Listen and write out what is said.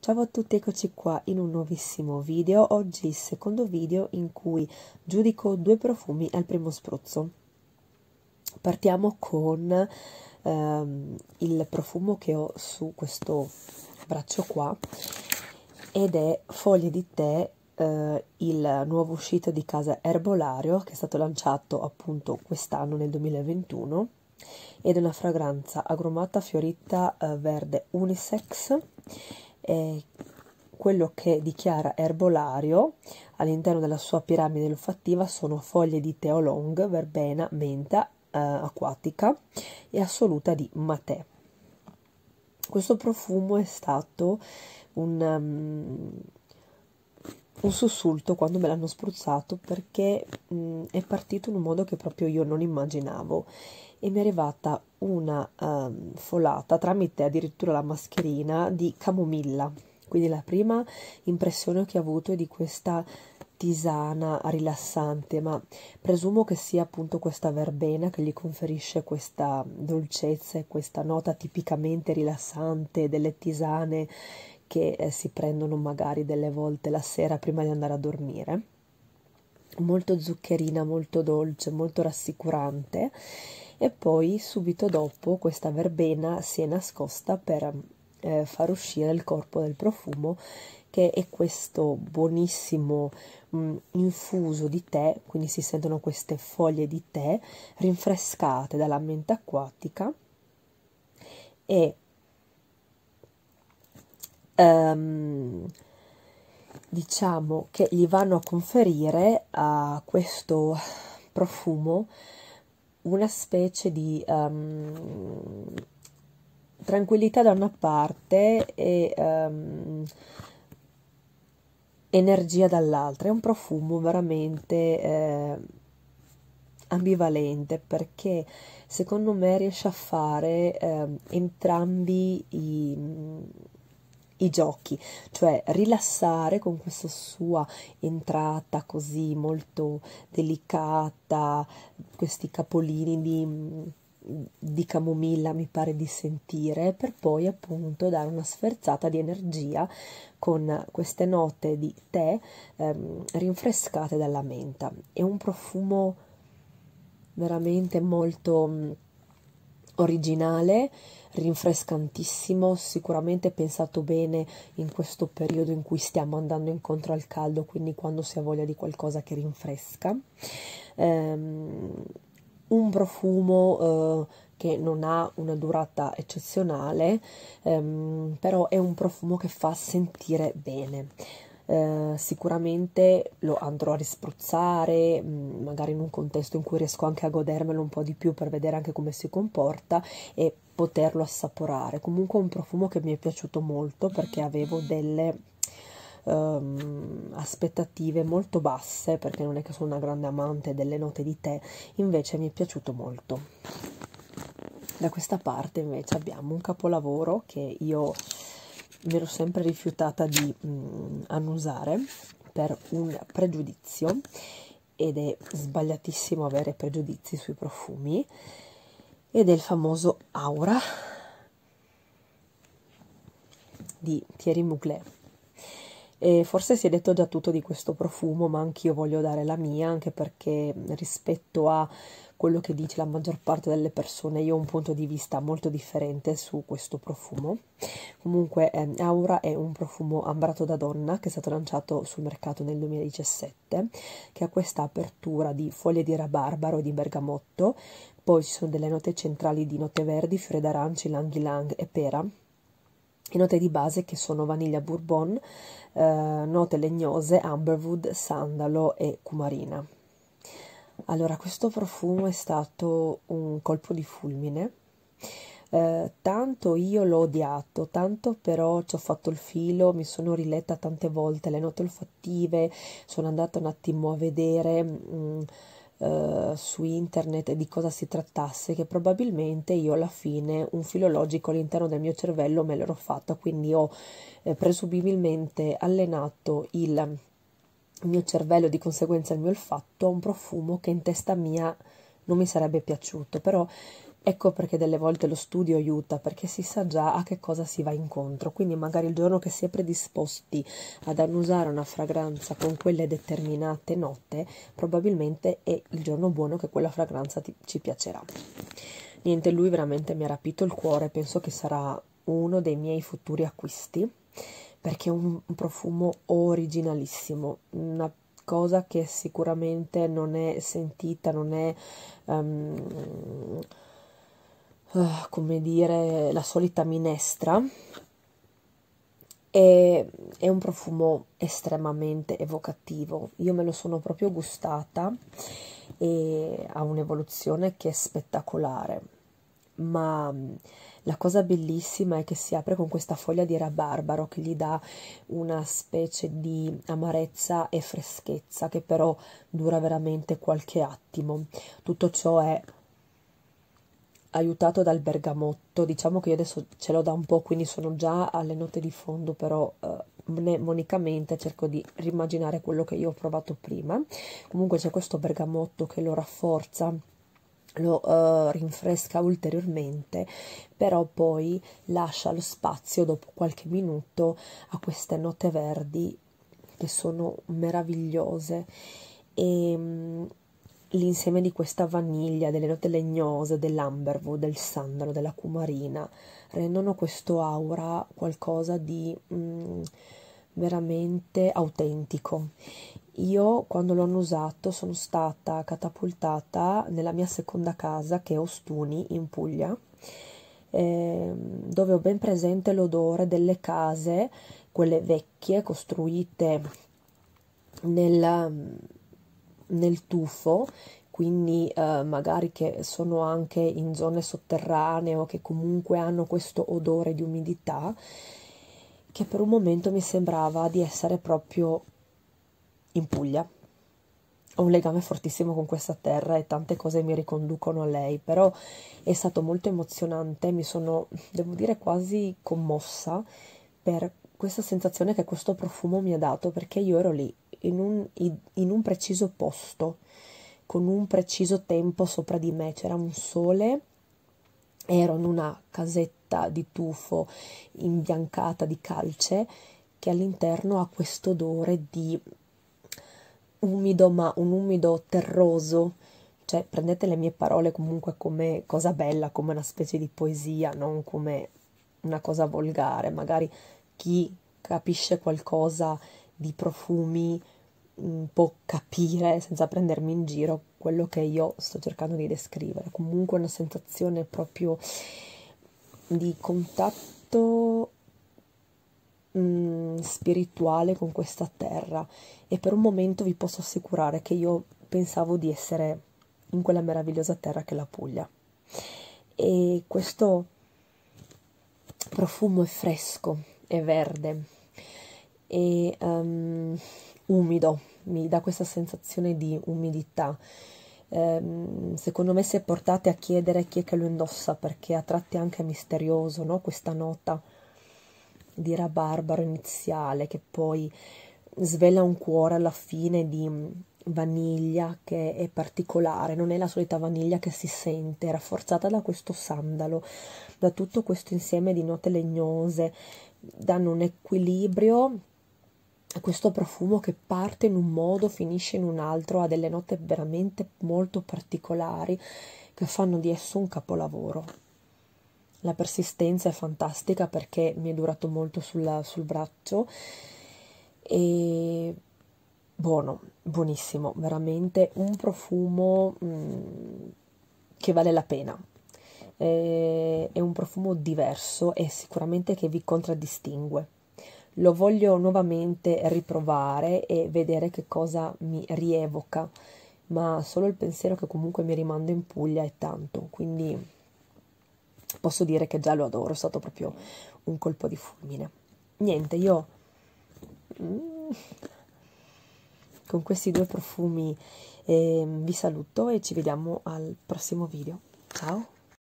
Ciao a tutti, eccoci qua in un nuovissimo video, oggi il secondo video in cui giudico due profumi al primo spruzzo. Partiamo con ehm, il profumo che ho su questo braccio qua ed è Foglie di tè, eh, il nuovo uscito di casa Erbolario che è stato lanciato appunto quest'anno nel 2021 ed è una fragranza agrumata fiorita eh, verde unisex eh, quello che dichiara Erbolario all'interno della sua piramide olfattiva sono foglie di teolong, verbena, menta eh, acquatica e assoluta di matè. Questo profumo è stato un, ehm, un sussulto quando me l'hanno spruzzato perché mh, mm, è partito in un modo che proprio io non immaginavo e mi è arrivata una um, folata tramite addirittura la mascherina di camomilla. Quindi la prima impressione che ho avuto è di questa tisana rilassante, ma presumo che sia appunto questa verbena che gli conferisce questa dolcezza e questa nota tipicamente rilassante delle tisane che eh, si prendono magari delle volte la sera prima di andare a dormire. Molto zuccherina, molto dolce, molto rassicurante e poi subito dopo questa verbena si è nascosta per eh, far uscire il corpo del profumo che è questo buonissimo mh, mm, infuso di tè, quindi si sentono queste foglie di tè rinfrescate dalla mente acquatica e ehm, diciamo che gli vanno a conferire a questo profumo una specie di um, tranquillità da una parte e um, energia dall'altra. È un profumo veramente eh, ambivalente perché secondo me riesce a fare eh, entrambi i i giochi, cioè rilassare con questa sua entrata così molto delicata, questi capolini di, di camomilla mi pare di sentire, per poi appunto dare una sferzata di energia con queste note di tè ehm, rinfrescate dalla menta. È un profumo veramente molto originale, rinfrescantissimo, sicuramente pensato bene in questo periodo in cui stiamo andando incontro al caldo, quindi quando si ha voglia di qualcosa che rinfresca. Um, un profumo uh, che non ha una durata eccezionale, um, però è un profumo che fa sentire bene. Eh, sicuramente lo andrò a rispruzzare, mm, magari in un contesto in cui riesco anche a godermelo un po' di più per vedere anche come si comporta e poterlo assaporare. Comunque un profumo che mi è piaciuto molto perché avevo delle Um, aspettative molto basse perché non è che sono una grande amante delle note di tè, invece mi è piaciuto molto. Da questa parte invece abbiamo un capolavoro che io mi ero sempre rifiutata di mm, annusare per un pregiudizio ed è sbagliatissimo avere pregiudizi sui profumi ed è il famoso Aura di Thierry Mugler e forse si è detto già tutto di questo profumo ma anch'io voglio dare la mia anche perché rispetto a quello che dice la maggior parte delle persone. Io ho un punto di vista molto differente su questo profumo. Comunque, eh, Aura è un profumo ambrato da donna che è stato lanciato sul mercato nel 2017, che ha questa apertura di foglie di rabarbaro e di bergamotto. Poi ci sono delle note centrali di note verdi, fiore d'aranci, langhilang e pera, e note di base che sono vaniglia bourbon, eh, note legnose, amberwood, sandalo e cumarina. Allora, questo profumo è stato un colpo di fulmine. Eh, tanto io l'ho odiato, tanto però ci ho fatto il filo, mi sono riletta tante volte le note olfattive, sono andata un attimo a vedere mh, mm, eh, su internet di cosa si trattasse, che probabilmente io alla fine un filologico all'interno del mio cervello me l'ero fatta, quindi ho eh, presumibilmente allenato il il mio cervello, di conseguenza il mio olfatto, ha un profumo che in testa mia non mi sarebbe piaciuto, però ecco perché delle volte lo studio aiuta, perché si sa già a che cosa si va incontro, quindi magari il giorno che si è predisposti ad annusare una fragranza con quelle determinate note, probabilmente è il giorno buono che quella fragranza ti, ci piacerà. Niente, lui veramente mi ha rapito il cuore, penso che sarà uno dei miei futuri acquisti perché è un profumo originalissimo, una cosa che sicuramente non è sentita, non è um, uh, come dire la solita minestra. È, è un profumo estremamente evocativo. Io me lo sono proprio gustata e ha un'evoluzione che è spettacolare, ma la cosa bellissima è che si apre con questa foglia di rabarbaro che gli dà una specie di amarezza e freschezza che però dura veramente qualche attimo. Tutto ciò è aiutato dal bergamotto, diciamo che io adesso ce l'ho da un po', quindi sono già alle note di fondo, però eh, mnemonicamente cerco di rimaginare quello che io ho provato prima. Comunque c'è questo bergamotto che lo rafforza lo uh, rinfresca ulteriormente, però poi lascia lo spazio dopo qualche minuto a queste note verdi che sono meravigliose e um, l'insieme di questa vaniglia, delle note legnose, dell'amberwood, del sandalo, della cumarina rendono questo aura qualcosa di um, veramente autentico. Io quando l'ho usato sono stata catapultata nella mia seconda casa che è Ostuni in Puglia, eh, dove ho ben presente l'odore delle case, quelle vecchie costruite nel, nel tuffo, quindi eh, magari che sono anche in zone sotterranee o che comunque hanno questo odore di umidità che per un momento mi sembrava di essere proprio in Puglia. Ho un legame fortissimo con questa terra e tante cose mi riconducono a lei, però è stato molto emozionante, mi sono, devo dire, quasi commossa per questa sensazione che questo profumo mi ha dato, perché io ero lì, in un, in un preciso posto, con un preciso tempo sopra di me, c'era un sole ero in una casetta di tufo imbiancata di calce che all'interno ha questo odore di umido ma un umido terroso cioè prendete le mie parole comunque come cosa bella come una specie di poesia non come una cosa volgare magari chi capisce qualcosa di profumi un po' capire senza prendermi in giro quello che io sto cercando di descrivere. Comunque una sensazione proprio di contatto mh, mm, spirituale con questa terra e per un momento vi posso assicurare che io pensavo di essere in quella meravigliosa terra che è la Puglia. E questo profumo è fresco, è verde e um, umido, mi dà questa sensazione di umidità. Ehm, secondo me, se portate a chiedere chi è che lo indossa, perché a tratti anche misterioso, no? questa nota di rabarbaro iniziale che poi svela un cuore alla fine di vaniglia che è particolare, non è la solita vaniglia che si sente, è rafforzata da questo sandalo, da tutto questo insieme di note legnose, danno un equilibrio questo profumo che parte in un modo, finisce in un altro, ha delle note veramente molto particolari che fanno di esso un capolavoro. La persistenza è fantastica perché mi è durato molto sulla, sul braccio e buono, buonissimo, veramente un profumo mh, mm, che vale la pena. E, eh, è un profumo diverso e sicuramente che vi contraddistingue lo voglio nuovamente riprovare e vedere che cosa mi rievoca, ma solo il pensiero che comunque mi rimando in Puglia è tanto, quindi posso dire che già lo adoro, è stato proprio un colpo di fulmine. Niente, io mm, con questi due profumi eh, vi saluto e ci vediamo al prossimo video. Ciao!